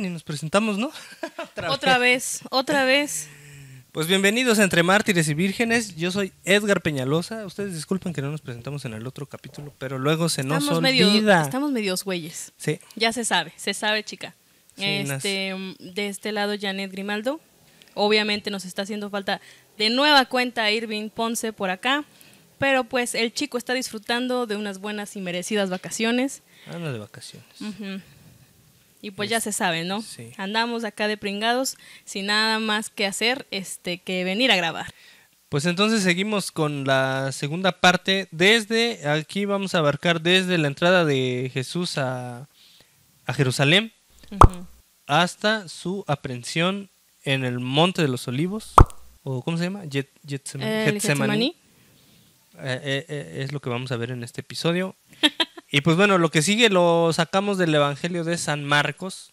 y nos presentamos, ¿no? otra, vez. otra vez. Pues bienvenidos Entre Mártires y Vírgenes. Yo soy Edgar Peñalosa. Ustedes disculpen que no nos presentamos en el otro capítulo, pero luego se nos estamos olvida. estamos medios güeyes. Sí. Ya se sabe, se sabe, chica. Este, mm, de este lado, Janet Grimaldo. Obviamente nos está haciendo falta de nueva cuenta Irving Ponce por acá. Pero pues el chico está disfrutando de unas buenas y merecidas vacaciones. de vacaciones. Y pues ya se sabe, ¿no? Andamos acá depringados sin nada más que hacer este, que venir a grabar. Pues entonces seguimos con la segunda parte. Desde aquí vamos a abarcar desde la entrada de Jesús a, Jerusalén hasta su aprehensión en el Monte de los Olivos. ¿O cómo se llama? Eh, eh, eh, es lo que vamos a ver en este episodio. Y pues bueno, lo que sigue lo sacamos del Evangelio de San Marcos,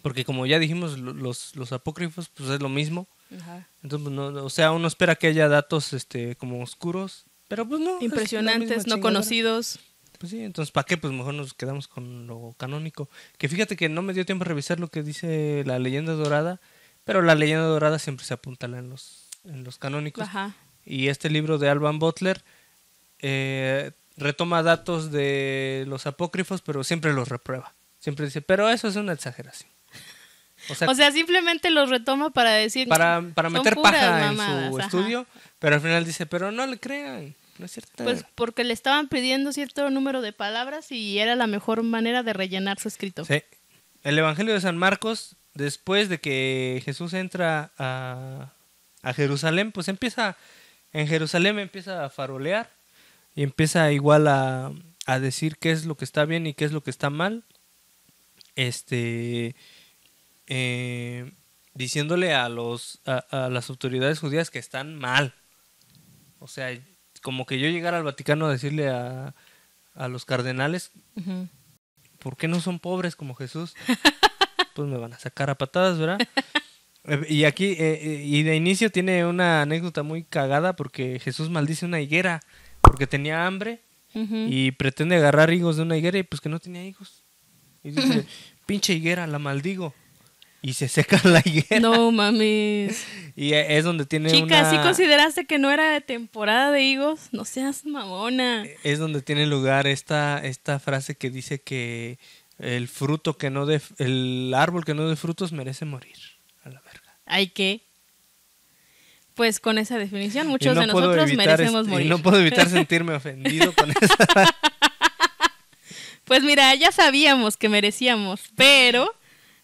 porque como ya dijimos, los, los apócrifos, pues es lo mismo. Ajá. Entonces, pues, o sea, uno espera que haya datos este, como oscuros, pero pues no. Impresionantes, no conocidos. Pues sí, entonces, ¿para qué? Pues mejor nos quedamos con lo canónico. Que fíjate que no me dio tiempo a revisar lo que dice la leyenda dorada, pero la leyenda dorada siempre se apunta en los, en los canónicos. Ajá. Y este libro de Alban Butler eh, retoma datos de los apócrifos, pero siempre los reprueba. Siempre dice, pero eso es una exageración. O sea, simplemente los retoma para decir. Para, para meter paja en su estudio, pero al final dice, pero no le crean. No es cierto. Pues porque le estaban pidiendo cierto número de palabras y era la mejor manera de rellenar su escrito. Sí. El Evangelio de San Marcos, después de que Jesús entra a, a Jerusalén, pues empieza, en Jerusalén empieza a farolear y empieza igual a, decir qué es lo que está bien y qué es lo que está mal. Este. Eh, diciéndole a los a, las autoridades judías que están mal. O sea, como que yo llegar al Vaticano a decirle a, los cardenales, ¿por qué no son pobres como Jesús? pues me van a sacar a patadas, ¿verdad? y aquí, eh, eh, y de inicio tiene una anécdota muy cagada porque Jesús maldice una higuera porque tenía hambre y pretende agarrar higos de una higuera y pues que no tenía higos. Y dice, pinche higuera, la maldigo. Y se seca la higuera. No mames. y e, es donde tiene Chica, si ¿sí consideraste que no era temporada de higos? No seas mamona. E, es donde tiene lugar esta, esta frase que dice que el fruto que no de... el árbol que no de frutos merece morir. A la verga. Hay ¿qué? Pues con esa definición, muchos de nosotros merecemos este, morir. Y no puedo evitar sentirme ofendido con esa. Pues mira, ya sabíamos que merecíamos, pero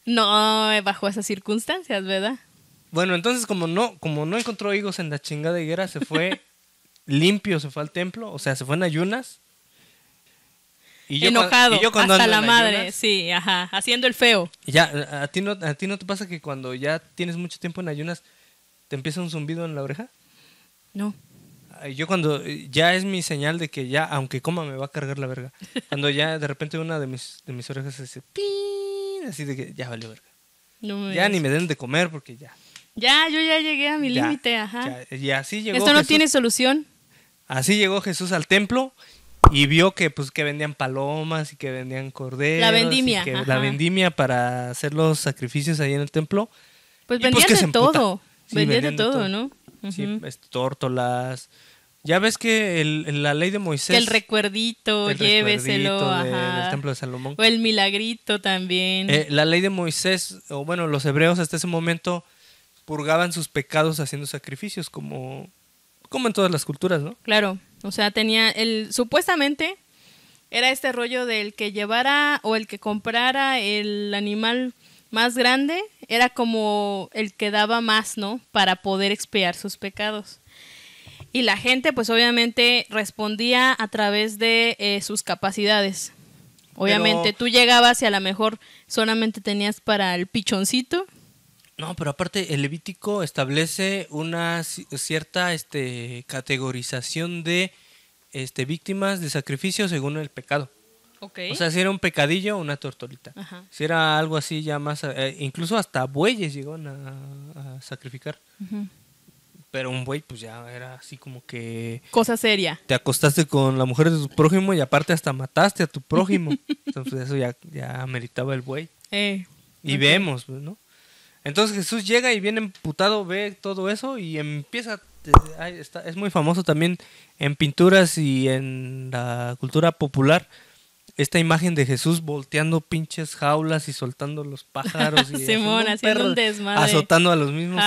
no bajo esas circunstancias, ¿verdad? Bueno, entonces como no, como no encontró higos en la chingada higuera, se fue limpio, se fue al templo, o sea, se fue en ayunas. Y yo Enojado, hasta la madre, sí, ajá, haciendo el feo. Ya, a ti no, a ti no te pasa que cuando ya tienes mucho tiempo en ayunas, ¿Te empieza un zumbido en la oreja? No. Yo cuando eh, ya es mi señal de que ya, aunque coma, me va a cargar la verga. Cuando ya de repente una de mis, de mis orejas se dice, ¡pin! Así de que ya valió verga. ya ni me den de comer porque ya. Ya, yo ya llegué a mi límite, ajá. Ya, y así llegó. Esto no tiene solución. Así llegó Jesús al templo y vio que pues que vendían palomas y que vendían corderos. La vendimia. la vendimia para hacer los sacrificios ahí en el templo. Pues, pues vendían de todo. Sí, de todo, ¿no? Sí, este, Ya ves que el, la ley de Moisés. el recuerdito, lléveselo. Recuerdito templo de Salomón. O el milagrito también. Eh, la ley de Moisés, o bueno, los hebreos hasta ese momento purgaban sus pecados haciendo sacrificios, como, como en todas las culturas, ¿no? Claro. O sea, tenía. El, supuestamente era este rollo del que llevara o el que comprara el animal más grande era como el que daba más, ¿no? Para poder expiar sus pecados. Y la gente, pues obviamente, respondía a través de eh, sus capacidades. Obviamente, tú llegabas y a lo mejor solamente tenías para el pichoncito. No, pero aparte el Levítico establece una cierta este, categorización de este, víctimas de sacrificio según el pecado. O sea, si era un pecadillo, o una tortolita. Si era algo así ya más... Eh, incluso hasta bueyes llegaron a, sacrificar. Pero un buey pues ya era así como que... Cosa seria. Te acostaste con la mujer de tu prójimo y aparte hasta mataste a tu prójimo. Entonces eso ya, ya meritaba el buey. Eh, y vemos, pues, ¿no? Entonces Jesús llega y viene emputado, ve todo eso y empieza es muy famoso también en pinturas y en la cultura popular esta imagen de Jesús volteando pinches jaulas y soltando los pájaros. Y Simón, haciendo un desmadre. Azotando a los mismos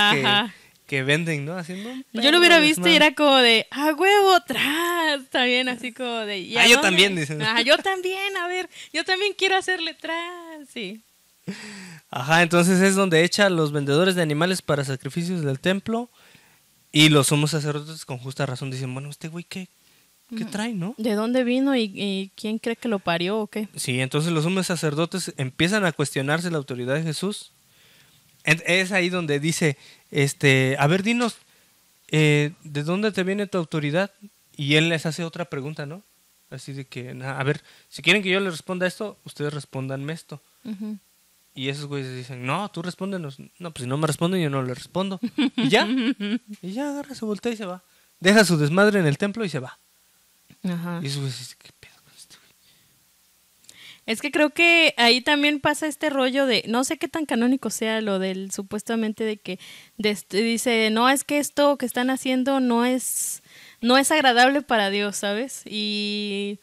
que, venden, ¿no? Haciendo Yo lo hubiera visto y era como de, ah, huevo, atrás, está bien, así como de... ah, yo también, dicen. Ah, yo también, a ver, yo también quiero hacerle tras, sí. Ajá, entonces es donde echa los vendedores de animales para sacrificios del templo y los somos sacerdotes con justa razón dicen, bueno, este güey, ¿qué, ¿Qué trae, no? ¿De dónde vino y, quién cree que lo parió o qué? Sí, entonces los hombres sacerdotes empiezan a cuestionarse la autoridad de Jesús. Es ahí donde dice, este, a ver, dinos, eh, ¿de dónde te viene tu autoridad? Y él les hace otra pregunta, ¿no? Así de que, a ver, si quieren que yo les responda esto, ustedes respóndanme esto. Y esos güeyes dicen, no, tú respóndenos. No, pues si no me responden, yo no le respondo. y ya, y ya agarra, su voltea y se va. Deja su desmadre en el templo y se va es, que creo que ahí también pasa este rollo de, no sé qué tan canónico sea lo del supuestamente de que dice, no, es que esto que están haciendo no es, no es agradable para Dios, ¿sabes? Y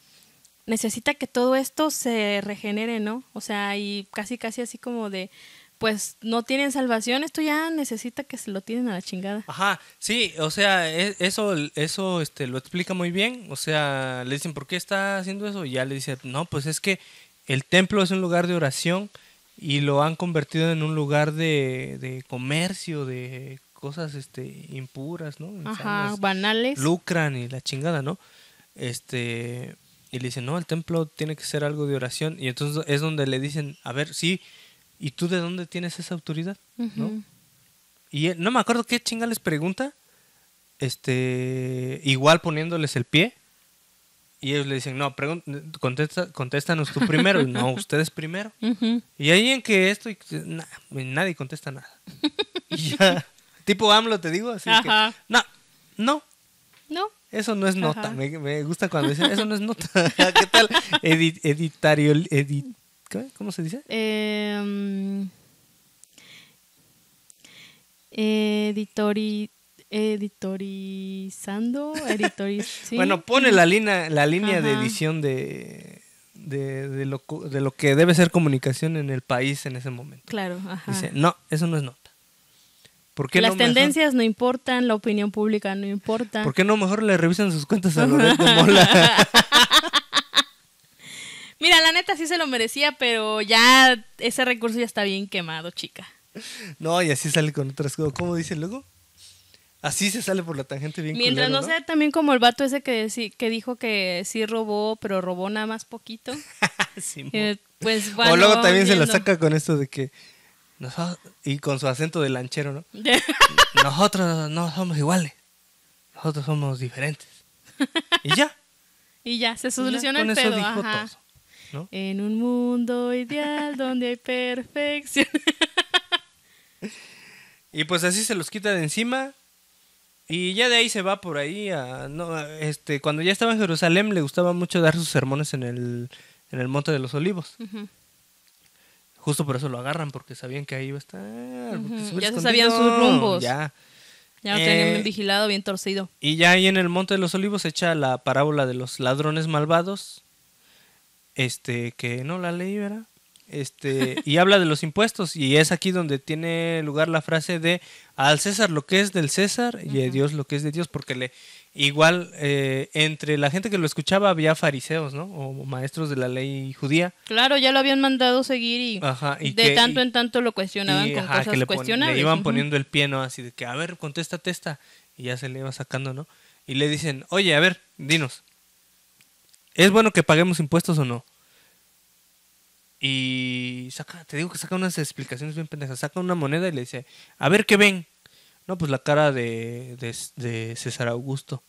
necesita que todo esto se regenere, ¿no? O sea, y casi, casi así como de, pues no tienen salvación, esto ya necesita que se lo tienen a la chingada. Ajá, sí, o sea, e, eso, eso este, lo explica muy bien. O sea, le dicen, ¿por qué está haciendo eso? Y ya le dicen, no, pues es que el templo es un lugar de oración y lo han convertido en un lugar de, comercio, de cosas este, impuras, ¿no? Ajá, banales. Lucran y la chingada, ¿no? Este, y le dicen, no, el templo tiene que ser algo de oración. Y entonces es donde le dicen, a ver, sí ¿y tú de dónde tienes esa autoridad? ¿No? Y eh, no me acuerdo qué chinga les pregunta, este, igual poniéndoles el pie. Y ellos le dicen, no, contesta, contéstanos tú primero. no, ustedes primero. Y ahí en que esto, nadie contesta nada. tipo AMLO, te digo. Así que, no, no. No. Eso no es nota. Me, gusta cuando dicen, eso no es nota. ¿Qué tal? editario, ¿Cómo se dice? Eh, editori, editorizando. bueno, pone la, línea la línea de edición de, de, lo, que debe ser comunicación en el país en ese momento. Claro, ajá. Dice, no, eso no es nota. Las tendencias no importan, la opinión pública no importa. ¿Por qué no mejor le revisan sus cuentas a Loreto Mola? Mira, la neta sí se lo merecía, pero ya ese recurso ya está bien quemado, chica. No, y así sale con otras cosas. ¿Cómo dice luego? Así se sale por la tangente bien Mientras no, sea también como el vato ese que, que dijo que sí robó, pero robó nada más poquito. sí, eh, pues O luego también se la saca con esto de que y con su acento de lanchero, ¿no? nosotros no somos iguales. Nosotros somos diferentes. Y ya. Y ya, se soluciona el pedo. En un mundo ideal donde hay perfección. y pues así se los quita de encima. Y ya de ahí se va por ahí a, no, este, cuando ya estaba en Jerusalén le gustaba mucho dar sus sermones en el, Monte de los Olivos. Justo por eso lo agarran, porque sabían que ahí iba a estar. Ya se sabían sus rumbos. Ya. lo tenían bien eh, vigilado, bien torcido. Y ya ahí en el Monte de los Olivos echa la parábola de los ladrones malvados, este, que no la ley ¿verdad? Este, y habla de los impuestos, y es aquí donde tiene lugar la frase de al César lo que es del César y a Dios lo que es de Dios, porque le igual eh, entre la gente que lo escuchaba había fariseos, ¿no? O maestros de la ley judía. Claro, ya lo habían mandado seguir y, de tanto en tanto lo cuestionaban con cosas le iban poniendo el pie, ¿no? Así de que, a ver, contesta, esta. Y ya se le iba sacando, ¿no? Y le dicen, oye, a ver, dinos, ¿es bueno que paguemos impuestos o no? Y saca, te digo que saca unas explicaciones bien pendejas. Saca una moneda y le dice, a ver qué ven. No, pues la cara de, de, César Augusto.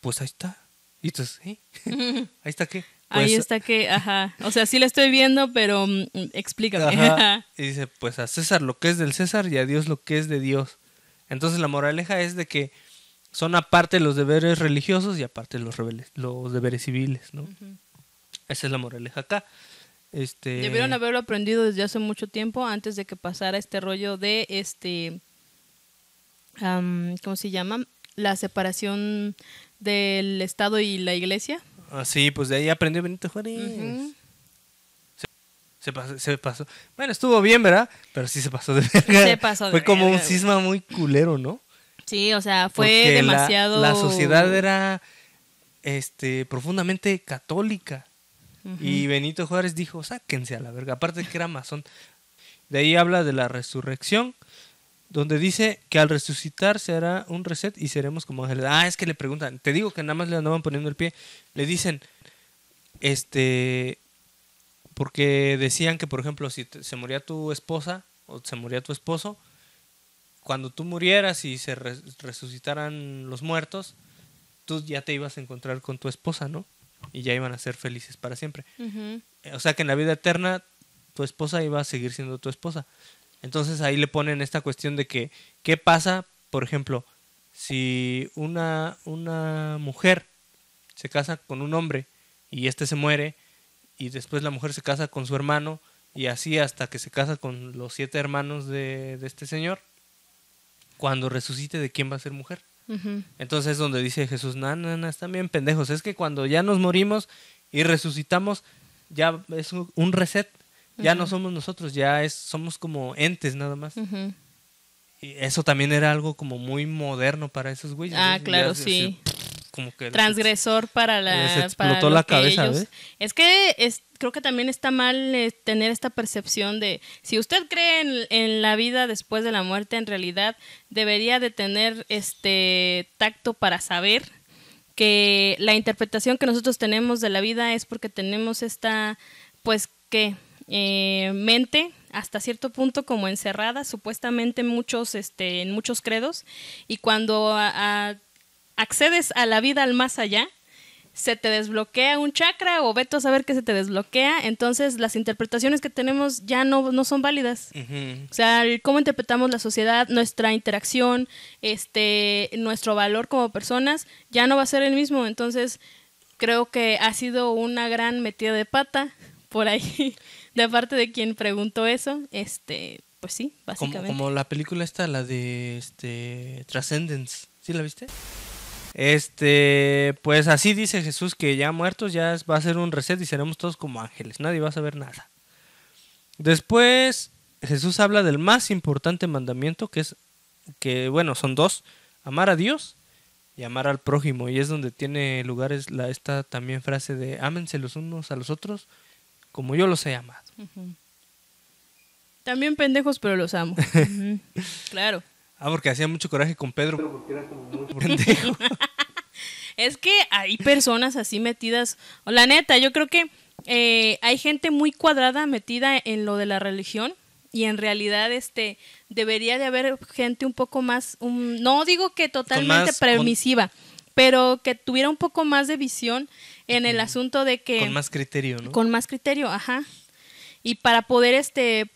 Pues ahí está. Y entonces, sí ahí está qué. ahí pues, está que, ajá. O sea, sí la estoy viendo, pero explica mm, mm, explícame. Y dice, pues a César lo que es del César y a Dios lo que es de Dios. Entonces la moraleja es de que son aparte los deberes religiosos y aparte los, rebeles, los deberes civiles, ¿no? Esa es la moraleja acá. Este... Debieron haberlo aprendido desde hace mucho tiempo antes de que pasara este rollo de este, ¿cómo se llama? La separación del Estado y la Iglesia. Ah, sí, pues de ahí aprendió Benito Juárez. se, pasó, Bueno, estuvo bien, ¿verdad? Pero sí se pasó de Fue como un cisma muy culero, ¿no? Sí, o sea, fue demasiado. La, la sociedad era este, profundamente católica y Benito Juárez dijo, sáquense a la verga, aparte que era masón. De ahí habla de la resurrección, donde dice que al resucitar se hará un reset y seremos como ángeles. Ah, es que le preguntan, te digo que nada más le andaban poniendo el pie. Le dicen, este, porque decían que, por ejemplo, si se moría tu esposa o se moría tu esposo, cuando tú murieras y se resucitaran los muertos, tú ya te ibas a encontrar con tu esposa, ¿no? y ya iban a ser felices para siempre. Eh, o sea que en la vida eterna tu esposa iba a seguir siendo tu esposa. Entonces ahí le ponen esta cuestión de que, ¿qué pasa, por ejemplo, si una, una mujer se casa con un hombre y este se muere y después la mujer se casa con su hermano y así hasta que se casa con los siete hermanos de, de este señor? Cuando resucite, ¿de quién va a ser mujer? Entonces es donde dice Jesús, no, no, están bien pendejos. Es que cuando ya nos morimos y resucitamos, ya es un reset. Ya no somos nosotros, ya es, somos como entes nada más. Y eso también era algo como muy moderno para esos güeyes. Ah, claro, sí como que transgresor para la es que es, creo que también está mal eh, tener esta percepción de si usted cree en, la vida después de la muerte en realidad debería de tener este tacto para saber que la interpretación que nosotros tenemos de la vida es porque tenemos esta pues que eh, mente hasta cierto punto como encerrada supuestamente muchos este en muchos credos y cuando a accedes a la vida al más allá, se te desbloquea un chakra o veto a saber que se te desbloquea, entonces las interpretaciones que tenemos ya no, no son válidas. O sea, cómo interpretamos la sociedad, nuestra interacción, este, nuestro valor como personas, ya no va a ser el mismo. Entonces, creo que ha sido una gran metida de pata por ahí, de parte de quien preguntó eso. Este, pues sí, básicamente. Como, como la película esta, la de este Transcendence. ¿Sí la viste? Este, pues así dice Jesús que ya muertos ya va a ser un reset y seremos todos como ángeles, nadie va a saber nada. Después Jesús habla del más importante mandamiento que es que bueno, son dos, amar a Dios y amar al prójimo y es donde tiene lugar esta también frase de ámense los unos a los otros como yo los he amado. También pendejos, pero los amo. Claro. Ah, porque hacía mucho coraje con Pedro. es que hay personas así metidas. La neta, yo creo que eh, hay gente muy cuadrada metida en lo de la religión y en realidad este debería de haber gente un poco más, no digo que totalmente permisiva, pero que tuviera un poco más de visión en el asunto de que... Con más criterio, ¿no? Con más criterio, ajá. Y para poder este, eh,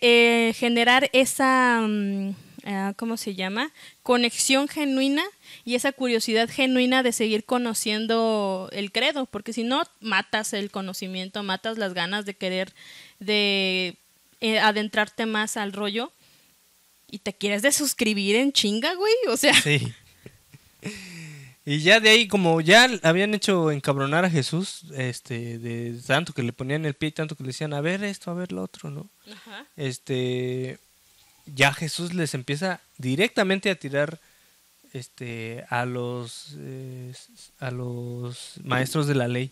eh, generar esa... Mm, Ah, ¿cómo se llama? Conexión genuina y esa curiosidad genuina de seguir conociendo el credo, porque si no, matas el conocimiento, matas las ganas de querer, de eh, adentrarte más al rollo y te quieres de suscribir en chinga, güey, o sea. Sí. Y ya de ahí, como ya habían hecho encabronar a Jesús, este, de tanto que le ponían el pie y tanto que le decían, a ver esto, a ver lo otro, ¿no? Ajá. Este, ya Jesús les empieza directamente a tirar este, a los eh, a los maestros de la ley.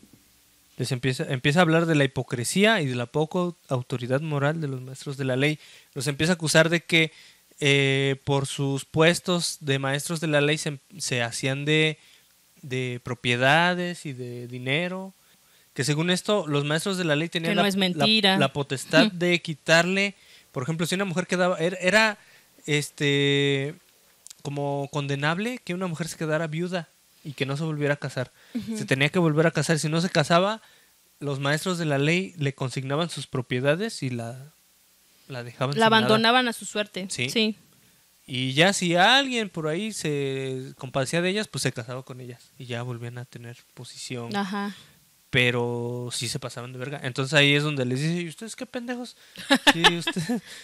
Les empieza, empieza a hablar de la hipocresía y de la poca autoridad moral de los maestros de la ley. Los empieza a acusar de que eh, por sus puestos de maestros de la ley se, hacían de, de, propiedades y de dinero. Que según esto, los maestros de la ley tenían la potestad de quitarle por ejemplo, si una mujer quedaba, er, era, este, como condenable que una mujer se quedara viuda y que no se volviera a casar. Se tenía que volver a casar. Si no se casaba, los maestros de la ley le consignaban sus propiedades y la, la dejaban. La abandonaban a su suerte. Sí. sí. Y ya si alguien por ahí se compadecía de ellas, pues se casaba con ellas. Y ya volvían a tener posición. Ajá pero sí se pasaban de verga. Entonces ahí es donde les dice, ¿y ustedes qué pendejos? aquí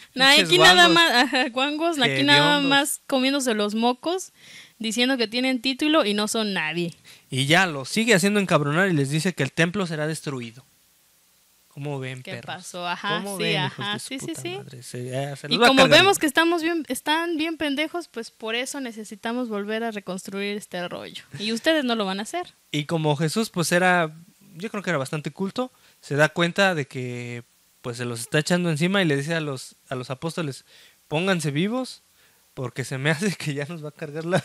nada más, guangos, aquí nada más comiéndose los mocos, diciendo que tienen título y no son nadie. Y ya lo sigue haciendo encabronar y les dice que el templo será destruido. ¿Cómo ven, ¿Qué pasó? Ajá, sí, ajá, sí, sí, sí. Eh, y como vemos que estamos bien, están bien pendejos, pues por eso necesitamos volver a reconstruir este rollo. Y ustedes no lo van a hacer. Y como Jesús, pues era yo creo que era bastante culto, se da cuenta de que pues se los está echando encima y le dice a los, a los apóstoles, pónganse vivos, porque se me hace que ya nos va a cargar la...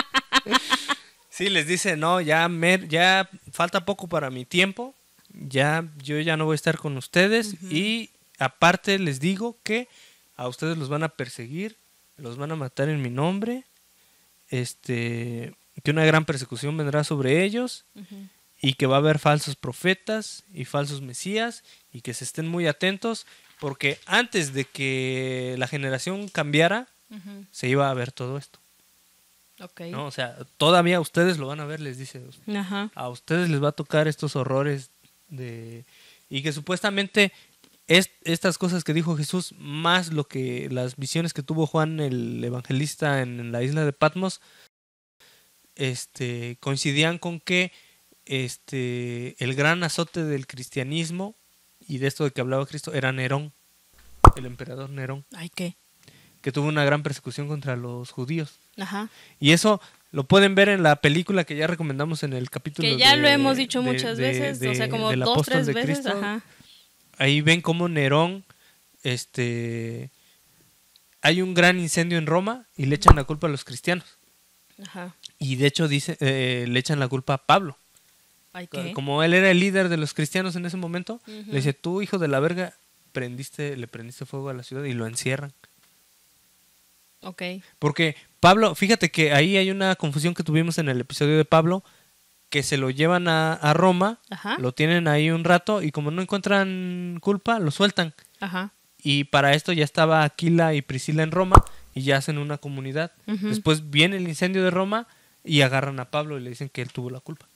sí, les dice, no, ya, me, ya falta poco para mi tiempo, ya yo ya no voy a estar con ustedes y aparte les digo que a ustedes los van a perseguir, los van a matar en mi nombre, este, que una gran persecución vendrá sobre ellos y que va a haber falsos profetas y falsos mesías y que se estén muy atentos porque antes de que la generación cambiara se iba a ver todo esto. Okay. O sea, todavía ustedes lo van a ver, les dice. A ustedes les va a tocar estos horrores de y que supuestamente es, estas cosas que dijo Jesús más lo que las visiones que tuvo Juan el evangelista en, la isla de Patmos este coincidían con que este, el gran azote del cristianismo y de esto de que hablaba Cristo era Nerón, el emperador Nerón. Ay, ¿qué? Que tuvo una gran persecución contra los judíos. Y eso lo pueden ver en la película que ya recomendamos en el capítulo. Que ya lo hemos dicho muchas veces, o sea, como dos, tres veces. Ahí ven cómo Nerón, este, hay un gran incendio en Roma y le echan la culpa a los cristianos. Y de hecho dice, eh, le echan la culpa a Pablo. Como él era el líder de los cristianos en ese momento, le dice, tú hijo de la verga, prendiste, le prendiste fuego a la ciudad y lo encierran. Ok. Porque Pablo, fíjate que ahí hay una confusión que tuvimos en el episodio de Pablo, que se lo llevan a, Roma, lo tienen ahí un rato y como no encuentran culpa, lo sueltan. Ajá. Y para esto ya estaba Aquila y Priscila en Roma y ya hacen una comunidad. Después viene el incendio de Roma y agarran a Pablo y le dicen que él tuvo la culpa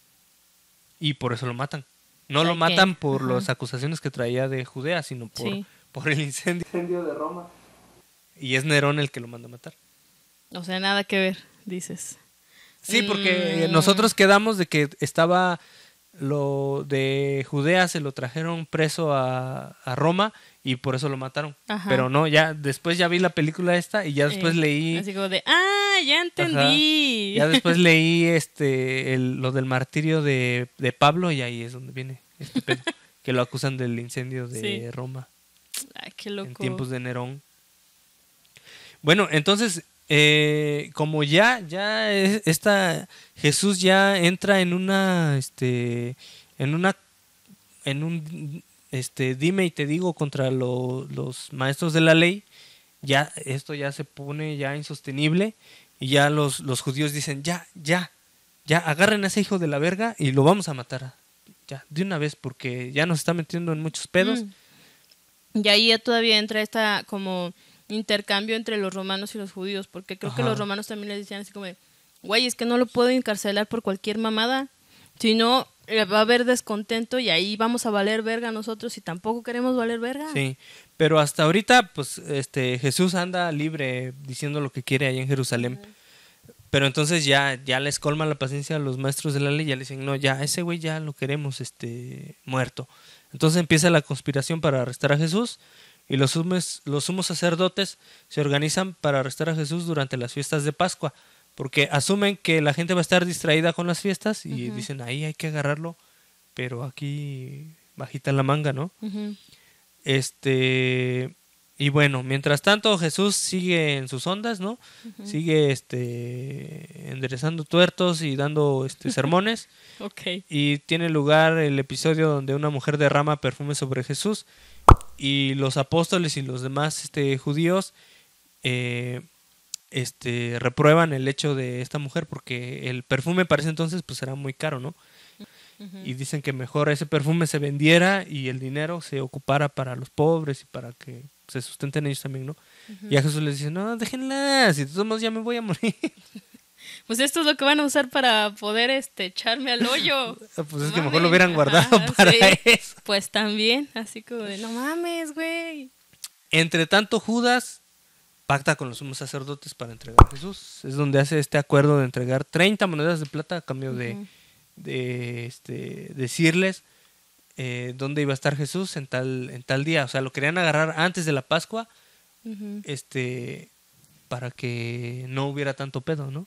y por eso lo matan. No lo matan por las acusaciones que traía de Judea, sino por, por el incendio. de Roma. Y es Nerón el que lo manda a matar. O sea, nada que ver, dices. Sí, porque mm. nosotros quedamos de que estaba lo de Judea, se lo trajeron preso a, a Roma y por eso lo mataron. Pero no, ya después ya vi la película esta y ya eh, después leí. Así como de, ah, ya entendí. Ya después leí este lo del martirio de, Pablo y ahí es donde viene este que lo acusan del incendio de Roma. Ay, qué loco. En tiempos de Nerón. Bueno, entonces, eh, como ya, ya esta, Jesús ya entra en una, este, en una, en un este, dime y te digo contra los maestros de la ley, ya esto ya se pone ya insostenible y ya los, los judíos dicen, ya, ya, ya, agarren a ese hijo de la verga y lo vamos a matar. Ya, de una vez, porque ya nos está metiendo en muchos pedos. Mm. Y ahí ya todavía entra esta como intercambio entre los romanos y los judíos, porque creo que los romanos también les decían así como, güey, es que no lo puedo encarcelar por cualquier mamada, sino eh, va a haber descontento y ahí vamos a valer verga nosotros y tampoco queremos valer verga. Sí, pero hasta ahorita, pues, este, Jesús anda libre diciendo lo que quiere ahí en Jerusalén. Pero entonces ya, ya les colma la paciencia a los maestros de la ley, ya le dicen, no, ya, ese güey ya lo queremos, este, muerto. Entonces empieza la conspiración para arrestar a Jesús y los, los sumos sacerdotes se organizan para arrestar a Jesús durante las fiestas de Pascua. Porque asumen que la gente va a estar distraída con las fiestas y dicen, ahí hay que agarrarlo, pero aquí bajita la manga, ¿no? Este... Y bueno, mientras tanto Jesús sigue en sus ondas, ¿no? Sigue este enderezando tuertos y dando este sermones. Ok. Y tiene lugar el episodio donde una mujer derrama perfume sobre Jesús y los apóstoles y los demás este, judíos eh, este, reprueban el hecho de esta mujer porque el perfume parece entonces pues era muy caro, ¿no? Y dicen que mejor ese perfume se vendiera y el dinero se ocupara para los pobres y para que se sustenten ellos también, ¿no? Y a Jesús les dice, no, déjenla, si todos ya me voy a morir. Pues esto es lo que van a usar para poder este echarme al hoyo. Ah, pues es que mejor lo hubieran guardado para Pues también, así como de no mames, güey. Entre tanto, Judas pacta con los sumos sacerdotes para entregar a Jesús. Es donde hace este acuerdo de entregar 30 monedas de plata a cambio de, este, decirles eh, dónde iba a estar Jesús en tal, en tal día. O sea, lo querían agarrar antes de la Pascua este, para que no hubiera tanto pedo, ¿no?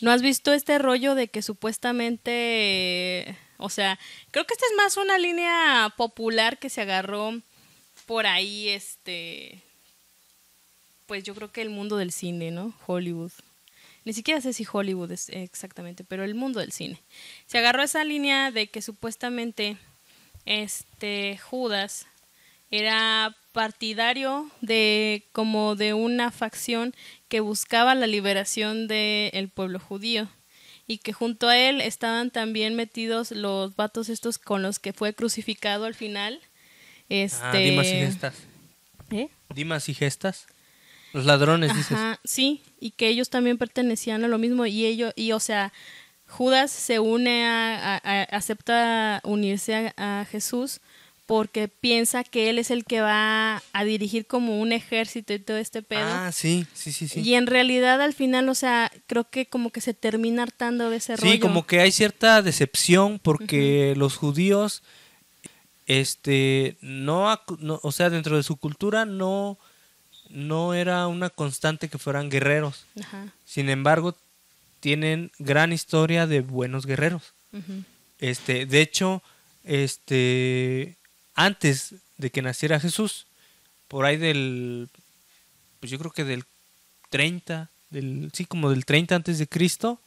¿No has visto este rollo de que supuestamente, o sea, creo que esta es más una línea popular que se agarró por ahí, este, pues yo creo que el mundo del cine, ¿no? Hollywood. Ni siquiera sé si Hollywood es exactamente, pero el mundo del cine. Se agarró esa línea de que supuestamente este Judas era partidario de como de una facción que buscaba la liberación del pueblo judío y que junto a él estaban también metidos los vatos estos con los que fue crucificado al final. Este... dimas y este, gestas. ¿Eh? Dimas y gestas. Los ladrones, dices. Sí, y que ellos también pertenecían a lo mismo y ellos, y o sea, Judas se une a, acepta unirse a, Jesús porque piensa que él es el que va a dirigir como un ejército y todo este pedo. Ah, sí, sí, sí, sí. Y en realidad al final, o sea, creo que como que se termina hartando de ese rollo. Sí, como que hay cierta decepción porque los judíos este no, o sea, dentro de su cultura no no era una constante que fueran guerreros. Sin embargo, tienen gran historia de buenos guerreros. Este, de hecho, este antes de que naciera Jesús, por ahí del pues yo creo que del 30, del sí, como del 30 antes de Cristo,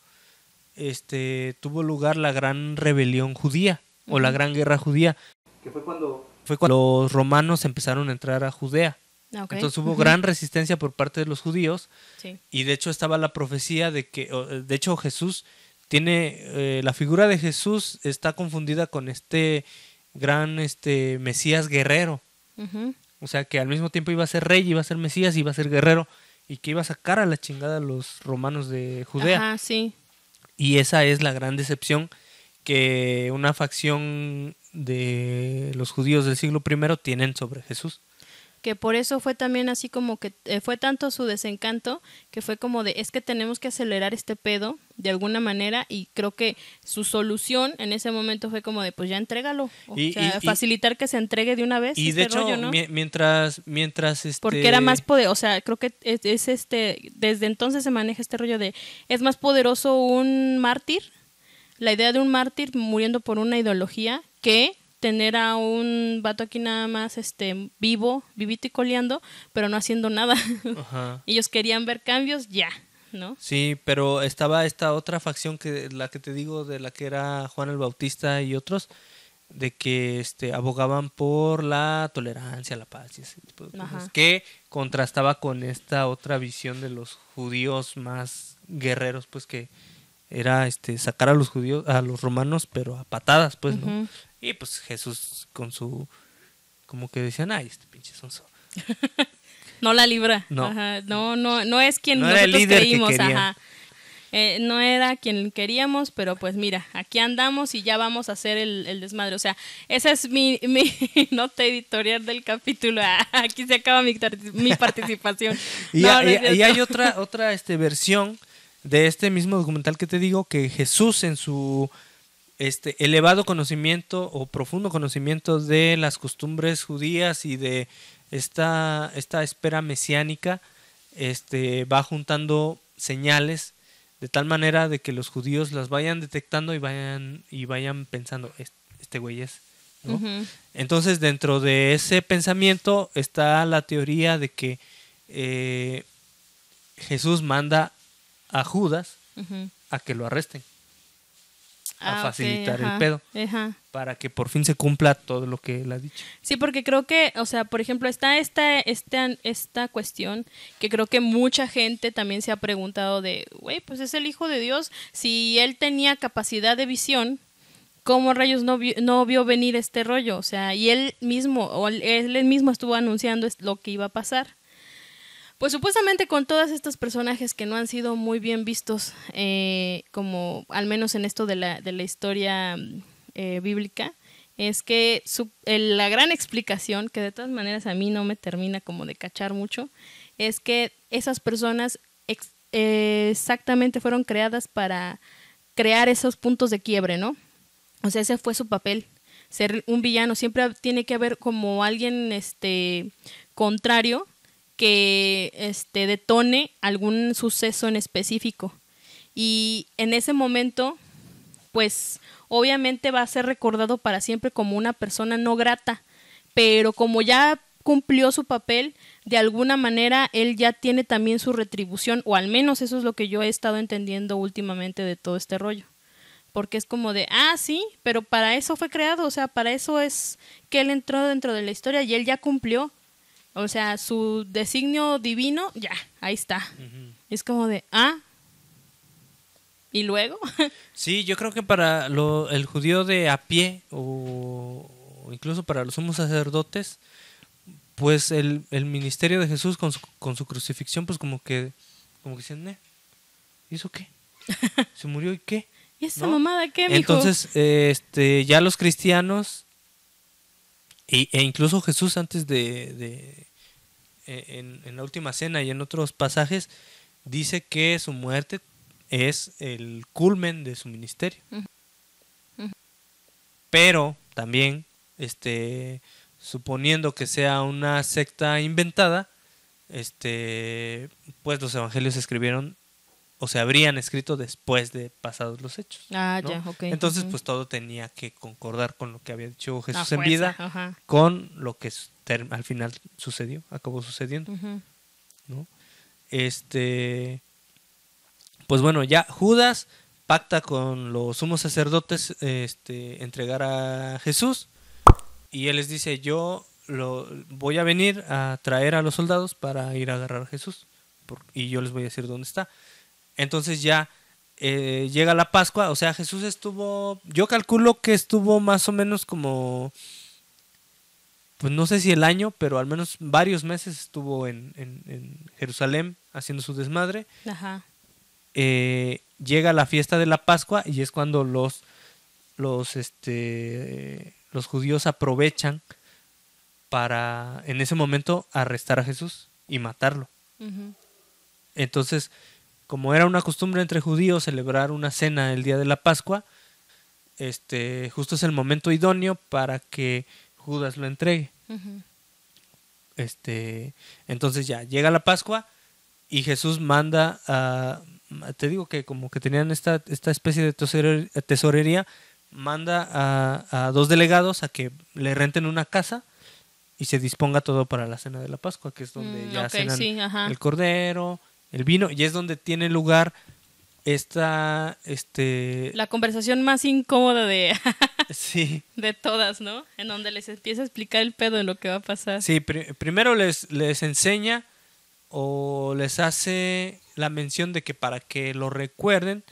este tuvo lugar la gran rebelión judía o la gran guerra judía, que cuando fue cuando los romanos empezaron a entrar a Judea. Ah, Entonces hubo gran resistencia por parte de los judíos y de hecho estaba la profecía de que, de hecho Jesús tiene, eh, la figura de Jesús está confundida con este gran este, Mesías guerrero. O sea que al mismo tiempo iba a ser rey, iba a ser Mesías, iba a ser guerrero y que iba a sacar a la chingada a los romanos de Judea. Ah, sí. Y esa es la gran decepción que una facción de los judíos del siglo I tienen sobre Jesús que por eso fue también así como que eh, fue tanto su desencanto que fue como de es que tenemos que acelerar este pedo de alguna manera y creo que su solución en ese momento fue como de pues ya entrégalo o sea, facilitar que se entregue de una vez y de este hecho mientras mientras este... porque era más poderoso o sea creo que es este desde entonces se maneja este rollo de es más poderoso un mártir la idea de un mártir muriendo por una ideología que tener a un vato aquí nada más este vivo, vivito y coleando, pero no haciendo nada. Ellos querían ver cambios ya, ¿no? Sí, pero estaba esta otra facción que la que te digo de la que era Juan el Bautista y otros de que este abogaban por la tolerancia, la paz y que contrastaba con esta otra visión de los judíos más guerreros, pues que era este sacar a los judíos a los romanos pero a patadas, pues, ¿no? Y pues Jesús con su, como que decían, ay, este pinche sonso. no la libra. No. no, no, no es quien nosotros creímos, ajá. Eh, no era quien queríamos, pero pues mira, aquí andamos y ya vamos a hacer el, desmadre. O sea, esa es mi, nota editorial del capítulo. Ah, aquí se acaba mi, participación. y, hay otra, otra este, versión de este mismo documental que te digo, que Jesús en su este elevado conocimiento o profundo conocimiento de las costumbres judías y de esta, esta espera mesiánica, este, va juntando señales de tal manera de que los judíos las vayan detectando y vayan, y vayan pensando, este güey es. Entonces, dentro de ese pensamiento está la teoría de que eh, Jesús manda a Judas a que lo arresten a ah, facilitar el pedo para que por fin se cumpla todo lo que él ha dicho. Sí, porque creo que, o sea, por ejemplo, está esta, esta, esta cuestión que creo que mucha gente también se ha preguntado de, güey, pues es el Hijo de Dios, si él tenía capacidad de visión, ¿cómo rayos no vio, no vio venir este rollo? O sea, y él mismo, o él mismo estuvo anunciando lo que iba a pasar. Pues supuestamente con todos estos personajes que no han sido muy bien vistos, eh, como al menos en esto de la, de la historia eh, bíblica, es que la gran explicación, que de todas maneras a mí no me termina como de cachar mucho, es que esas personas eh, exactamente fueron creadas para crear esos puntos de quiebre, ¿no? O sea, ese fue su papel, ser un villano. Siempre tiene que haber como alguien este, contrario que este, detone algún suceso en específico. Y en ese momento, pues obviamente va a ser recordado para siempre como una persona no grata, pero como ya cumplió su papel, de alguna manera él ya tiene también su retribución, o al menos eso es lo que yo he estado entendiendo últimamente de todo este rollo. Porque es como de, ah, sí, pero para eso fue creado, o sea, para eso es que él entró dentro de la historia y él ya cumplió. O sea, su designio divino, ya, ahí está. Es como de, ah, ¿y luego? sí, yo creo que para el judío de a pie o, incluso para los sumos sacerdotes, pues el, ministerio de Jesús con su, con su, crucifixión, pues como que, como que dicen, ¿hizo eh, qué? ¿Se murió y qué? ¿Y esa mamada qué, mijo? Entonces, este, ya los cristianos y e incluso Jesús antes de, e, en, la última cena y en otros pasajes, dice que su muerte es el culmen de su ministerio. Pero también, este, suponiendo que sea una secta inventada, este, pues los evangelios escribieron o se habrían escrito después de pasados los hechos. Ah, ya, ok. Entonces, pues todo tenía que concordar con lo que había dicho Jesús en vida, con lo que al final sucedió, acabó sucediendo. Este. Pues bueno, ya Judas pacta con los sumos sacerdotes este, entregar a Jesús y él les dice: Yo lo, voy a venir a traer a los soldados para ir a agarrar a Jesús. y yo les voy a decir dónde está. Entonces ya eh, llega la Pascua, o sea, Jesús estuvo, yo calculo que estuvo más o menos como, pues no sé si el año, pero al menos varios meses estuvo en, Jerusalén haciendo su desmadre. Ajá. Eh, llega la fiesta de la Pascua y es cuando los, los, este, los judíos aprovechan para en ese momento arrestar a Jesús y matarlo. Entonces, como era una costumbre entre judíos celebrar una cena el día de la Pascua, este, justo es el momento idóneo para que Judas lo entregue. Este, entonces ya llega la Pascua y Jesús manda a te digo que como que tenían esta, especie de tesorería, manda a, dos delegados a que le renten una casa y se disponga todo para la cena de la Pascua, que es donde mm, ya cenan el cordero, el vino, y es donde tiene lugar esta, este... La conversación más incómoda de... sí. De todas, ¿no? En donde les empieza a explicar el pedo de lo que va a pasar. Sí, primero les, les enseña o les hace la mención de que para que lo recuerden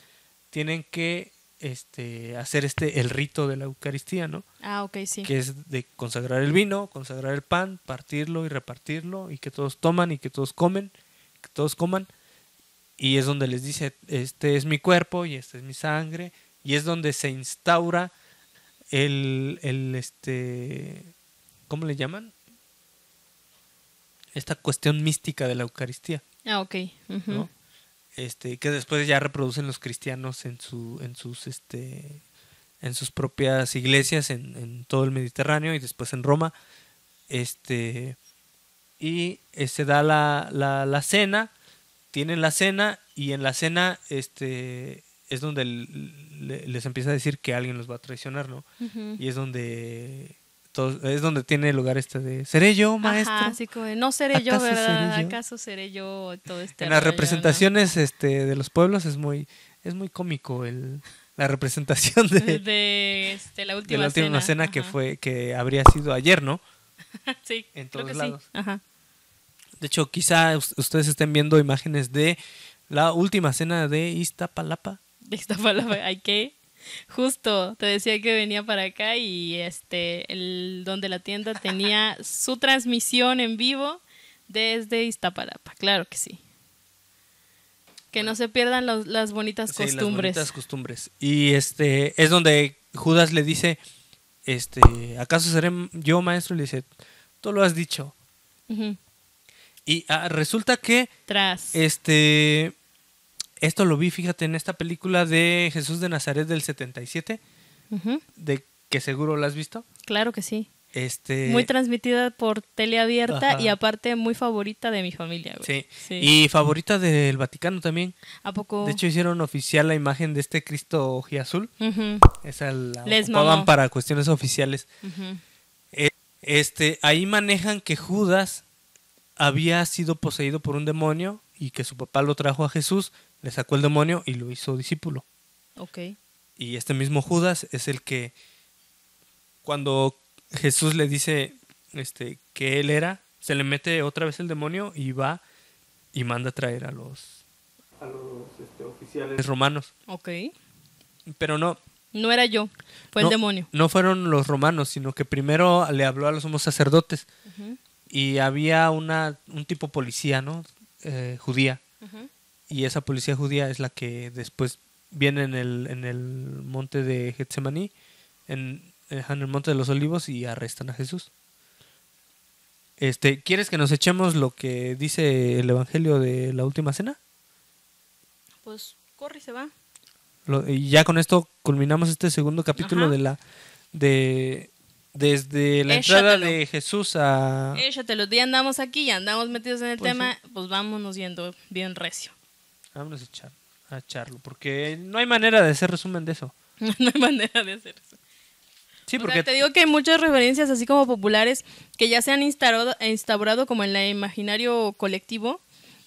tienen que este, hacer este el rito de la Eucaristía, ¿no? Ah, ok, sí. Que es de consagrar el vino, consagrar el pan, partirlo y repartirlo y que todos toman y que todos comen todos coman. Y es donde les dice, este es mi cuerpo y esta es mi sangre. Y es donde se instaura el, este, ¿cómo le llaman? Esta cuestión mística de la Eucaristía. Ah, ok. Este, que después ya reproducen los cristianos en, su, en sus este, en sus propias iglesias en, en, todo el Mediterráneo y después en Roma. Este, y eh, se da la, la, cena, tienen la cena y en la cena este, es donde les empieza a decir que alguien los va a traicionar, ¿no? Y es donde... es donde tiene lugar este de ¿seré yo, maestro? Ajá, de, no seré yo, ¿verdad? ¿Acaso seré yo? Todo este en las representaciones este, de los pueblos es muy, es muy cómico el, la representación de, de, este, la, última de la última, cena, que fue que habría sido ayer, ¿no? sí, en todos lados. Ajá. De hecho, quizá ustedes estén viendo imágenes de la última cena de Iztapalapa. De Iztapalapa, hay que. Justo, te decía que venía para acá y este, el donde la tienda tenía su transmisión en vivo desde Iztapalapa, claro que sí. Que no se pierdan las bonitas costumbres. Las bonitas costumbres. Y este es donde Judas le dice, este, ¿acaso seré yo maestro? Y le dice, tú lo has dicho. Y ah, resulta que. Tras. Este. Esto lo vi, fíjate, en esta película de Jesús de Nazaret del 77. De que seguro la has visto. Claro que sí. Este... Muy transmitida por teleabierta y aparte muy favorita de mi familia. Sí. y favorita del Vaticano también. ¿A poco? De hecho hicieron oficial la imagen de este Cristo ojiazul. azul es la Les ocupaban para cuestiones oficiales. Eh, este, ahí manejan que Judas había sido poseído por un demonio y que su papá lo trajo a Jesús, le sacó el demonio y lo hizo discípulo. Ok. Y este mismo Judas es el que cuando Jesús le dice este, que él era, se le mete otra vez el demonio y va y manda a traer a los, este, oficiales romanos. Ok. Pero no. No era yo, fue el demonio. No fueron los romanos, sino que primero le habló a los sumos sacerdotes y había una, un tipo policía, ¿no? Eh, judía. Y esa policía judía es la que después viene en el, monte de Getsemaní, en, el monte de los olivos y arrestan a Jesús. Este, ¿quieres que nos echemos lo que dice el Evangelio de la última cena? Pues corre y se va. y ya con esto culminamos este segundo capítulo de la de desde la entrada de Jesús a... los ya andamos aquí, ya andamos metidos en el pues tema, pues vámonos yendo bien recio. Vámonos a, echar, a echarlo, porque no hay manera de hacer resumen de eso. no hay manera de hacer eso. Sí, porque... te digo que hay muchas referencias así como populares que ya se han instaurado, instaurado como en el imaginario colectivo,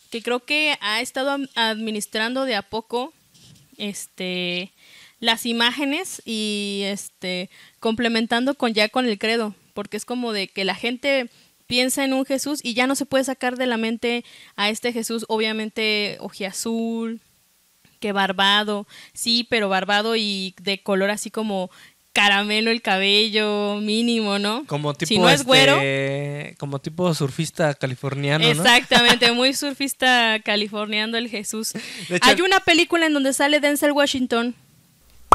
que creo que ha estado administrando de a poco este las imágenes y este complementando con ya con el credo, porque es como de que la gente piensa en un Jesús y ya no se puede sacar de la mente a este Jesús, obviamente ojiazul, que barbado, sí, pero barbado y de color así como caramelo el cabello, mínimo, ¿no? Como tipo este, como tipo surfista californiano, Exactamente, muy surfista californiano el Jesús. Hay una película en donde sale Denzel Washington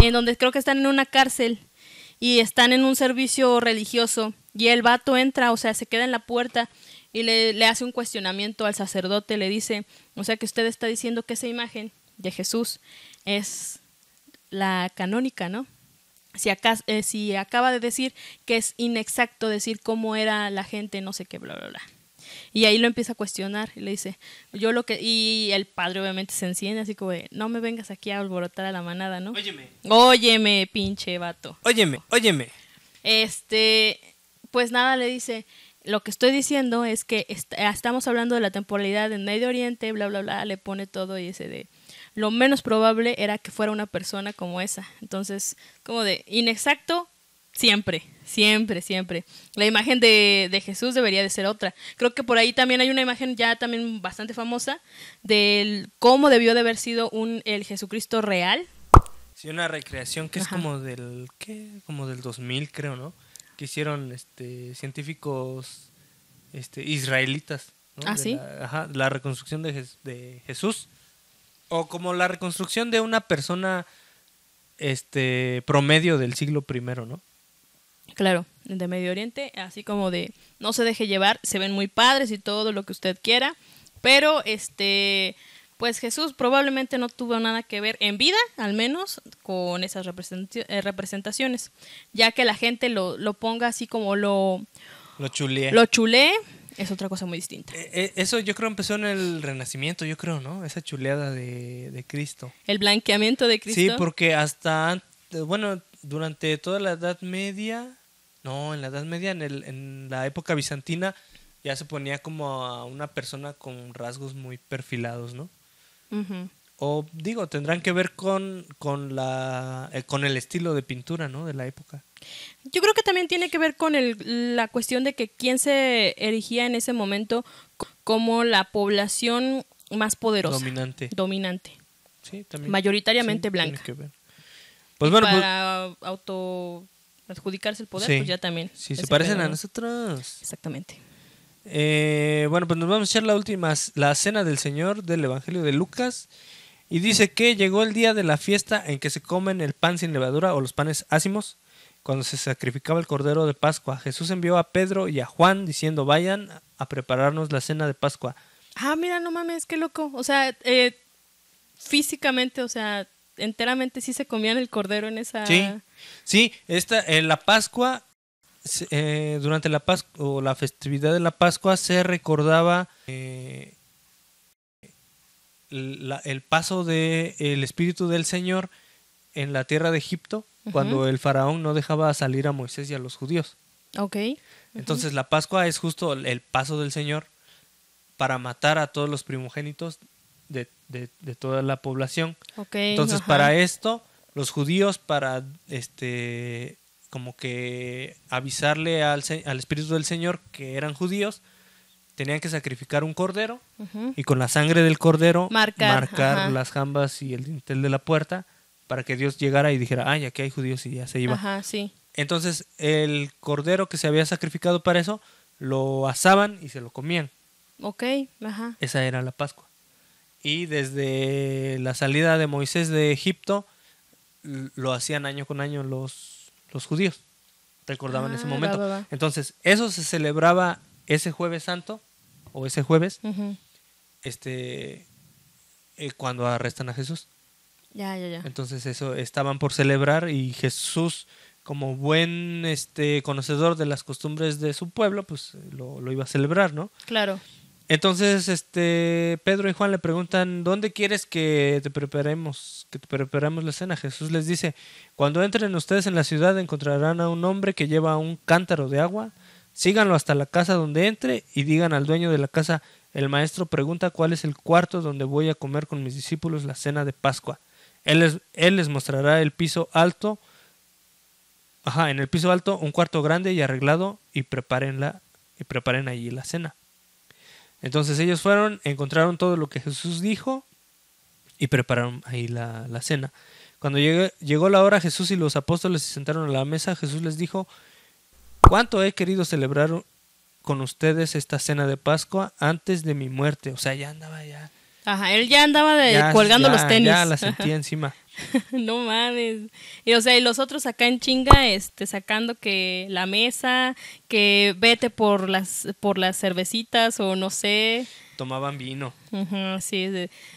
en donde creo que están en una cárcel y están en un servicio religioso y el vato entra, o sea, se queda en la puerta y le, hace un cuestionamiento al sacerdote, le dice, o sea que usted está diciendo que esa imagen de Jesús es la canónica, ¿no? Si, acá, eh, si acaba de decir que es inexacto decir cómo era la gente, no sé qué, bla, bla, bla. Y ahí lo empieza a cuestionar y le dice, yo lo que... Y el padre obviamente se enciende, así como, no me vengas aquí a alborotar a la manada, ¿no? Óyeme. Óyeme, pinche vato. Óyeme, óyeme. Este, pues nada, le dice, lo que estoy diciendo es que ah, estamos hablando de la temporalidad en Medio Oriente, bla, bla, bla, le pone todo y ese de... Lo menos probable era que fuera una persona como esa. Entonces, como de inexacto, Siempre, siempre, siempre. La imagen de, Jesús debería de ser otra. Creo que por ahí también hay una imagen ya también bastante famosa del cómo debió de haber sido un, el Jesucristo real. Sí, una recreación que es como del, ¿qué? Como del 2000, creo, ¿no? Que hicieron este, científicos este, israelitas. ¿Ah, sí? La, ajá, la reconstrucción de, de, Jesús. O como la reconstrucción de una persona este promedio del siglo primero, ¿no? Claro, de Medio Oriente, así como de no se deje llevar, se ven muy padres y todo lo que usted quiera, pero este, pues Jesús probablemente no tuvo nada que ver en vida, al menos, con esas eh, representaciones, ya que la gente lo, ponga así como lo... Lo Lo chulé es otra cosa muy distinta. Eh, eh, eso yo creo empezó en el Renacimiento, yo creo, ¿no? Esa chuleada de, de Cristo. El blanqueamiento de Cristo. Sí, porque hasta, bueno, durante toda la Edad Media no, en la Edad Media, en, la época bizantina, ya se ponía como a una persona con rasgos muy perfilados, ¿no? O digo, tendrán que ver con, con, la, eh, con el estilo de pintura, ¿no? De la época. Yo creo que también tiene que ver con la cuestión de que quién se erigía en ese momento como la población más poderosa. Dominante. Dominante. Sí, también. Mayoritariamente blanca. Tiene que ver. Pues bueno, pues para auto adjudicarse el poder, pues ya también. Sí, se parecen a nosotros. Exactamente. Eh, bueno, pues nos vamos a echar la última, la cena del Señor del Evangelio de Lucas. Y dice que llegó el día de la fiesta en que se comen el pan sin levadura o los panes ácimos. Cuando se sacrificaba el cordero de Pascua, Jesús envió a Pedro y a Juan diciendo: Vayan a prepararnos la cena de Pascua. Ah, mira, no mames, qué loco. O sea, eh, físicamente, o sea, enteramente sí se comían el cordero en esa... Sí, esta, en eh, la Pascua, eh, durante la Pascua, o la festividad de la Pascua se recordaba... Eh, el paso del Espíritu del Señor en la tierra de Egipto, cuando el faraón no dejaba salir a Moisés y a los judíos. Ok. Entonces la Pascua es justo el paso del Señor para matar a todos los primogénitos de, toda la población. Entonces, para esto, los judíos, para este como que avisarle al, al, Espíritu del Señor que eran judíos, tenían que sacrificar un cordero y con la sangre del cordero marcar, las jambas y el dintel de la puerta para que Dios llegara y dijera, ay, aquí hay judíos y ya se iba. Ajá, Entonces el cordero que se había sacrificado para eso, lo asaban y se lo comían. Esa era la Pascua y desde la salida de Moisés de Egipto lo hacían año con año los, los judíos. Recordaban ese ah, momento. Entonces, eso se celebraba ese jueves santo o ese jueves este eh, cuando arrestan a Jesús. Ya, ya, ya. Entonces, eso estaban por celebrar y Jesús como buen este conocedor de las costumbres de su pueblo, pues lo, lo iba a celebrar, ¿no? Claro. Entonces, este Pedro y Juan le preguntan, ¿dónde quieres que te preparemos, que preparemos la cena? Jesús les dice, cuando entren ustedes en la ciudad encontrarán a un hombre que lleva un cántaro de agua, síganlo hasta la casa donde entre y digan al dueño de la casa, el maestro pregunta cuál es el cuarto donde voy a comer con mis discípulos la cena de Pascua. Él les, él les mostrará el piso alto, ajá, en el piso alto un cuarto grande y arreglado y y preparen allí la cena. Entonces ellos fueron, encontraron todo lo que Jesús dijo y prepararon ahí la, cena. Cuando llegó, llegó la hora, Jesús y los apóstoles se sentaron a la mesa. Jesús les dijo, ¿cuánto he querido celebrar con ustedes esta cena de Pascua antes de mi muerte? O sea, ya andaba ya Ajá, él ya andaba colgando los tenis. Ya la sentía encima. no mames. Y o sea, y los otros acá en chinga, este, sacando que la mesa, que vete por las, por las cervecitas, o no sé. Tomaban vino. Ajá, sí,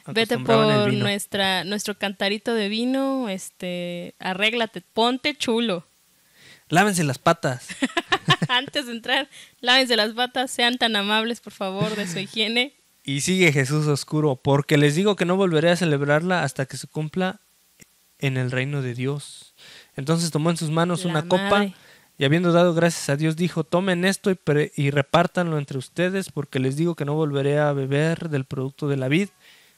vete por nuestra, nuestro cantarito de vino, este, arréglate, ponte chulo. Lávense las patas. Antes de entrar, lávense las patas, sean tan amables, por favor, de su higiene. Y sigue Jesús oscuro, porque les digo que no volveré a celebrarla hasta que se cumpla en el reino de Dios. Entonces tomó en sus manos una copa y habiendo dado gracias a Dios dijo, tomen esto y repártanlo entre ustedes, porque les digo que no volveré a beber del producto de la vid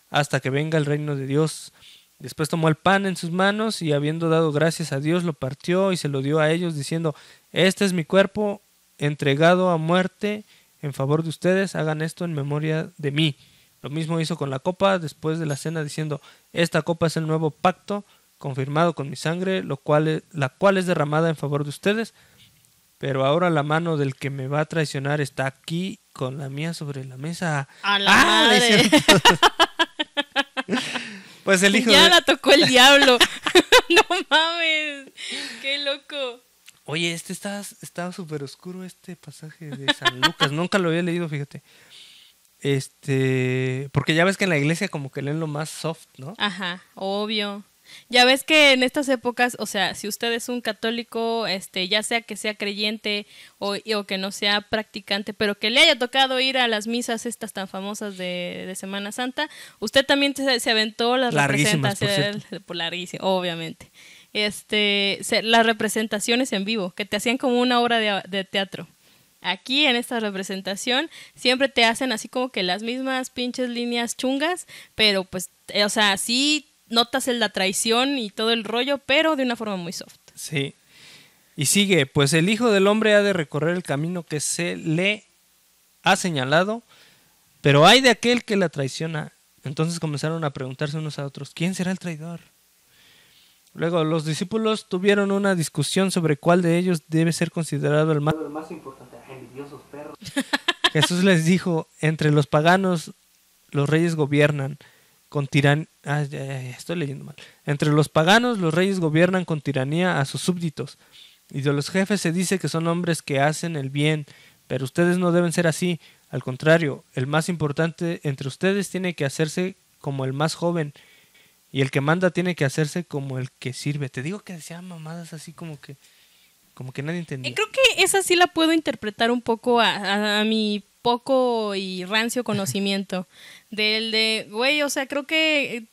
hasta que venga el reino de Dios. Después tomó el pan en sus manos y habiendo dado gracias a Dios lo partió y se lo dio a ellos diciendo, este es mi cuerpo entregado a muerte en favor de ustedes, hagan esto en memoria de mí. Lo mismo hizo con la copa después de la cena diciendo, esta copa es el nuevo pacto confirmado con mi sangre, lo cual es, la cual es derramada en favor de ustedes, pero ahora la mano del que me va a traicionar está aquí con la mía sobre la mesa. A la ah, madre. pues el hijo ya la tocó el diablo. no mames, qué loco. Oye, este estaba súper oscuro este pasaje de San Lucas. Nunca lo había leído, fíjate. Este, porque ya ves que en la iglesia como que leen lo más soft, ¿no? Ajá, obvio. Ya ves que en estas épocas, o sea, si usted es un católico, este, ya sea que sea creyente o, que no sea practicante, pero que le haya tocado ir a las misas estas tan famosas de, Semana Santa, usted también se, aventó las representaciones, por, obviamente este, las representaciones en vivo, que te hacían como una obra de, teatro. Aquí en esta representación siempre te hacen así como que las mismas pinches líneas chungas, pero pues, eh, o sea, sí notas la traición y todo el rollo, pero de una forma muy soft. Sí. Y sigue, pues el Hijo del Hombre ha de recorrer el camino que se le ha señalado, pero hay de aquel que la traiciona. Entonces comenzaron a preguntarse unos a otros, ¿quién será el traidor? Luego, los discípulos tuvieron una discusión sobre cuál de ellos debe ser considerado el más, importante. Jesús les dijo, entre los paganos los reyes gobiernan con tiranía. estoy leyendo mal. Entre los paganos los reyes gobiernan con tiranía a sus súbditos. Y de los jefes se dice que son hombres que hacen el bien, pero ustedes no deben ser así. Al contrario, el más importante entre ustedes tiene que hacerse como el más joven y el que manda tiene que hacerse como el que sirve. Te digo que decía mamadas así como que como que nadie entendía. creo que esa sí la puedo interpretar un poco a, mi poco y rancio conocimiento. del de, güey, o sea, creo que eh,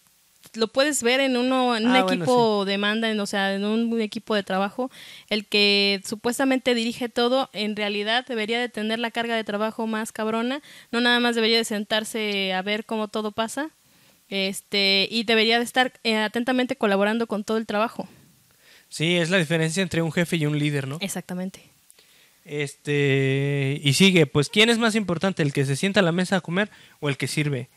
lo puedes ver en uno en un ah, equipo de manda, o sea, en un equipo de trabajo, el que supuestamente dirige todo, en realidad debería de tener la carga de trabajo más cabrona, no nada más debería de sentarse a ver cómo todo pasa este, y debería de estar eh, atentamente colaborando con todo el trabajo. Sí, es la diferencia entre un jefe y un líder, ¿no? Exactamente. Este, y sigue, pues ¿quién es más importante, el que se sienta a la mesa a comer o el que sirve?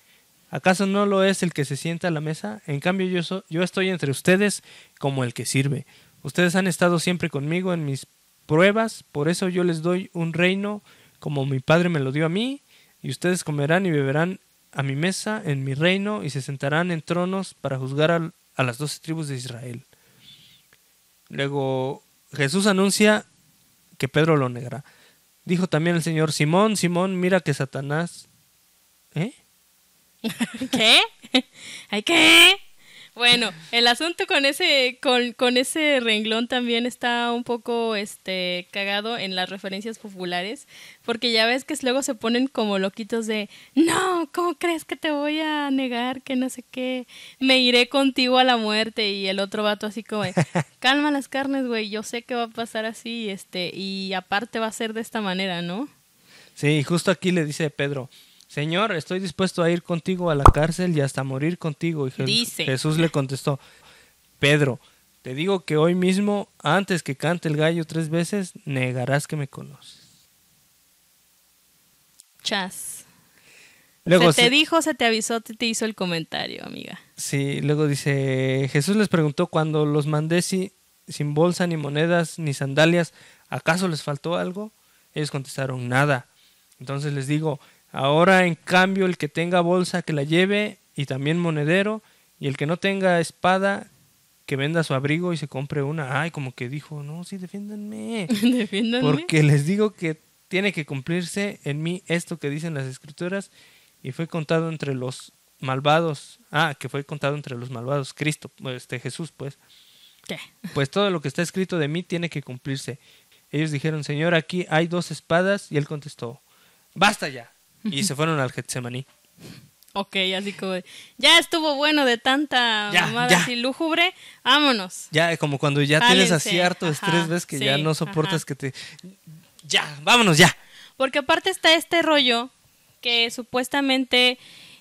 ¿Acaso no lo es el que se sienta a la mesa? En cambio, yo, yo estoy entre ustedes como el que sirve. Ustedes han estado siempre conmigo en mis pruebas, por eso yo les doy un reino como mi padre me lo dio a mí, y ustedes comerán y beberán a mi mesa en mi reino y se sentarán en tronos para juzgar a, las doce tribus de Israel. Luego Jesús anuncia que Pedro lo negará. Dijo también el Señor, Simón, Simón, mira que Satanás... ¿Eh? ¿Qué? ¿Ay qué qué bueno, el asunto con ese, con, ese renglón también está un poco este cagado en las referencias populares, porque ya ves que luego se ponen como loquitos de no, ¿cómo crees que te voy a negar? Que no sé qué, me iré contigo a la muerte, y el otro vato así como calma las carnes, güey, yo sé que va a pasar así, este, y aparte va a ser de esta manera, ¿no? Sí, justo aquí le dice Pedro, Señor, estoy dispuesto a ir contigo a la cárcel y hasta morir contigo. Y Jesús le contestó, Pedro, te digo que hoy mismo, antes que cante el gallo tres veces, negarás que me conoces. Chas. Luego, se te dijo, se te avisó, te, hizo el comentario, amiga. Sí, luego dice, Jesús les preguntó cuando los mandé sin bolsa, ni monedas, ni sandalias, ¿acaso les faltó algo? Ellos contestaron, nada. Entonces les digo, Ahora, en cambio, el que tenga bolsa, que la lleve, y también monedero, y el que no tenga espada, que venda su abrigo y se compre una. Ay, como que dijo, no, sí, defiéndanme. Porque les digo que tiene que cumplirse en mí esto que dicen las escrituras, y fue contado entre los malvados. Ah, que fue contado entre los malvados, Cristo, este Jesús, pues. ¿Qué? Pues todo lo que está escrito de mí tiene que cumplirse. Ellos dijeron, Señor, aquí hay dos espadas, y él contestó, basta ya y se fueron al Getsemaní. Ok, así como ya estuvo bueno de tanta mamada así lúgubre, vámonos. Ya, como cuando ya tienes así harto veces estrés, ves que ya no soportas que te... Ya, vámonos, ya. Porque aparte está este rollo que supuestamente...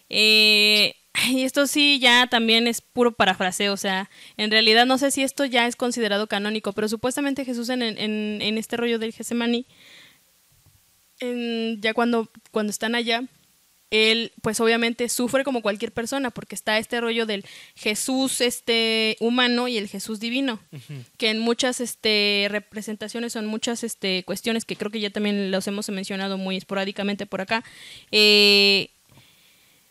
Eh, y esto sí ya también es puro parafraseo, o sea, en realidad no sé si esto ya es considerado canónico, pero supuestamente Jesús en, en, en este rollo del Gesemaní ya cuando, cuando están allá, él pues obviamente sufre como cualquier persona porque está este rollo del Jesús este humano y el Jesús divino que en muchas este representaciones son muchas este cuestiones que creo que ya también los hemos mencionado muy esporádicamente por acá eh,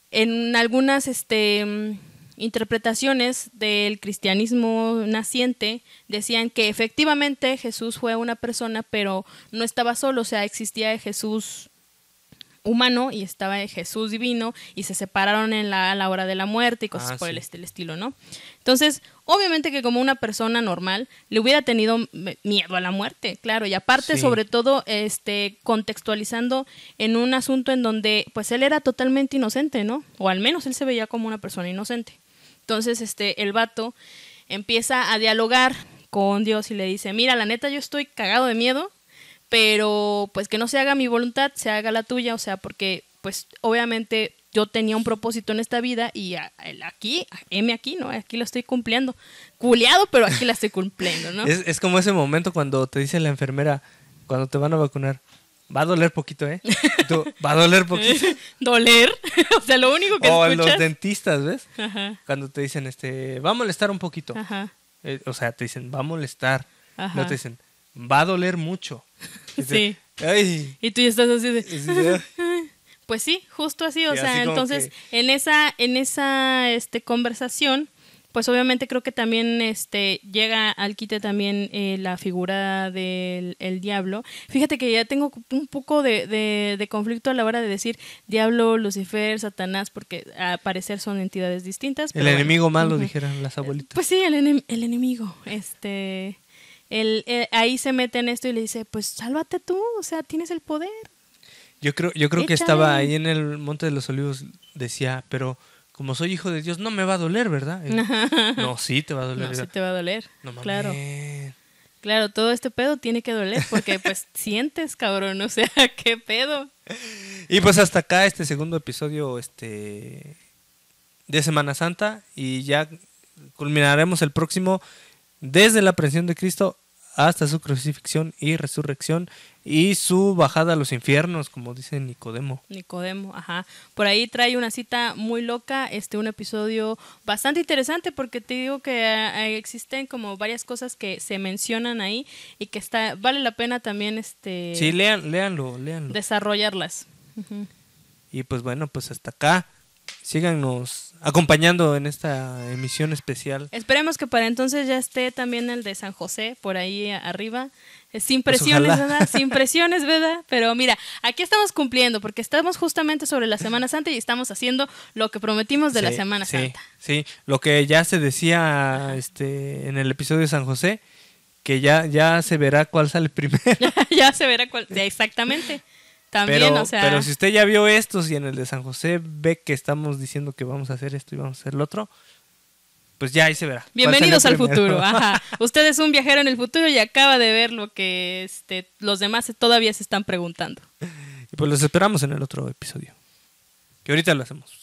en algunas este interpretaciones del cristianismo naciente decían que efectivamente Jesús fue una persona, pero no estaba solo, o sea, existía Jesús humano y estaba Jesús divino y se separaron en la, a la hora de la muerte y cosas ah, por el, estilo, ¿no? Entonces, obviamente que como una persona normal le hubiera tenido miedo a la muerte, claro, y aparte sobre todo este contextualizando en un asunto en donde pues él era totalmente inocente, ¿no? O al menos él se veía como una persona inocente. Entonces, este el vato empieza a dialogar con Dios y le dice, "Mira, la neta yo estoy cagado de miedo." pero pues que no se haga mi voluntad, se haga la tuya, o sea, porque pues obviamente yo tenía un propósito en esta vida y aquí, M aquí, ¿no? Aquí lo estoy cumpliendo. Culeado, pero aquí la estoy cumpliendo, ¿no? es, como ese momento cuando te dice la enfermera, cuando te van a vacunar, va a doler poquito, ¿eh? va a doler poquito. ¿Doler? o sea, lo único que O escuchas... los dentistas, ¿ves? Cuando te dicen, este, va a molestar un poquito. Eh, o sea, te dicen, va a molestar. No te dicen, va a doler mucho. sí. Y tú ya estás así ah". pues sí, justo así, o sea, entonces en esa, en esa este, conversación, pues obviamente creo que también este, llega al quite también eh, la figura del diablo. Fíjate que ya tengo un poco de, conflicto a la hora de decir diablo, Lucifer, Satanás, porque a parecer son entidades distintas. el enemigo malo, dijeron las abuelitas. Pues sí, el, el enemigo. Este. Eh, ahí se mete en esto y le dice, pues sálvate tú, o sea, tienes el poder. Yo creo, yo creo que estaba ahí en el Monte de los Olivos, decía, pero como soy hijo de Dios, no me va a doler, ¿verdad? no, sí te va a doler. No, sí te va a doler. Claro. Claro, todo este pedo tiene que doler porque pues sientes, cabrón, o sea, qué pedo. Y pues hasta acá este segundo episodio este de Semana Santa y ya culminaremos el próximo desde la presión de Cristo hasta su crucifixión y resurrección y su bajada a los infiernos, como dice Nicodemo. Nicodemo, ajá. Por ahí trae una cita muy loca, este un episodio bastante interesante porque te digo que eh, existen como varias cosas que se mencionan ahí y que está vale la pena también este Sí, lean, leanlo, leanlo. desarrollarlas. Y pues bueno, pues hasta acá síganos acompañando en esta emisión especial. Esperemos que para entonces ya esté también el de San José por ahí arriba. Sin pues presiones, ¿verdad? Sin presiones, ¿verdad? Pero mira, aquí estamos cumpliendo porque estamos justamente sobre la Semana Santa y estamos haciendo lo que prometimos de la Semana Santa. Sí, lo que ya se decía este, en el episodio de San José, que ya, ya se verá cuál sale primero. ya se verá cuál, exactamente pero, Pero si usted ya vio estos y en el de San José ve que estamos diciendo que vamos a hacer esto y vamos a hacer lo otro, pues ya ahí se verá. Bienvenidos al futuro. Ajá. Usted es un viajero en el futuro y acaba de ver lo que este, los demás todavía se están preguntando. Y pues los esperamos en el otro episodio. Que ahorita lo hacemos.